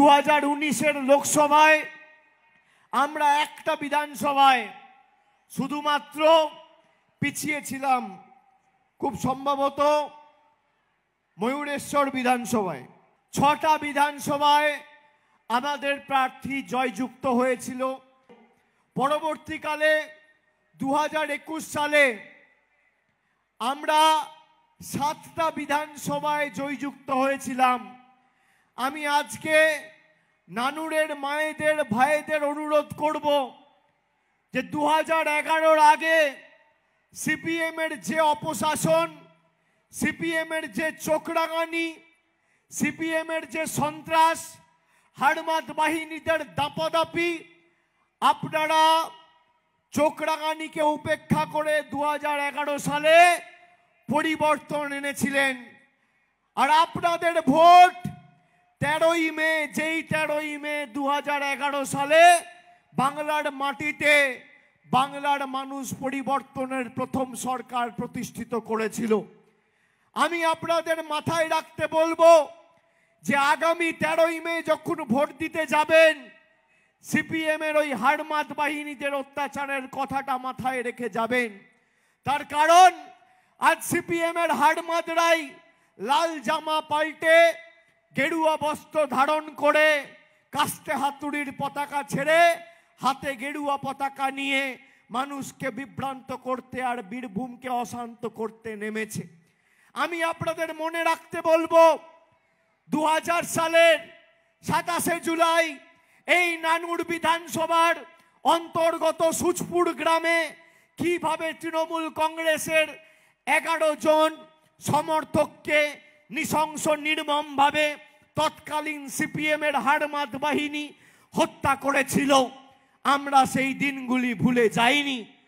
দু হাজার উনিশের লোকসভায় আমরা একটা বিধানসভায় শুধুমাত্র পিছিয়েছিলাম খুব সম্ভবত ময়ূরেশ্বর বিধানসভায় ছটা বিধানসভায় আমাদের প্রার্থী জয়যুক্ত হয়েছিল পরবর্তীকালে দু একুশ সালে আমরা সাতটা বিধানসভায় জয়যুক্ত হয়েছিলাম আমি আজকে নানুরের মায়েদের ভাইদের অনুরোধ করব যে দু হাজার আগে সিপিএমের যে অপশাসন সিপিএমের যে চোখরাঙানি সিপিএমের যে সন্ত্রাস হারমাত বাহিনীদের দাপাদাপি আপনারা চোখরাঙানিকে উপেক্ষা করে দু সালে পরিবর্তন এনেছিলেন আর আপনাদের ভোট তেরোই মে যেই তেরোই মে দু সালে বাংলার মাটিতে বাংলার মানুষ পরিবর্তনের প্রথম সরকার প্রতিষ্ঠিত করেছিল আমি আপনাদের মাথায় রাখতে বলবো যে আগামী তেরোই মে যখন ভোট দিতে যাবেন সিপিএমের ওই হারমাত বাহিনীদের অত্যাচারের কথাটা মাথায় রেখে যাবেন তার কারণ আজ সিপিএমের রাই লাল জামা পাল্টে গেরুয়া বস্ত্র ধারণ করে কাস্তে হাতুড়ির পতাকা ছেড়ে হাতে গেরুয়া পতাকা নিয়ে মানুষকে বিভ্রান্ত করতে আর বীরভূমকে অশান্ত করতে নেমেছে আমি আপনাদের মনে রাখতে বলবো দু সালের সাতাশে জুলাই এই নানুর বিধানসভার অন্তর্গত সুচপুর গ্রামে কিভাবে তৃণমূল কংগ্রেসের এগারো জন সমর্থককে নৃশংস নির্মমভাবে তৎকালীন সিপিএমের হাড়মাত বাহিনী হত্যা করেছিল আমরা সেই দিনগুলি ভুলে যাইনি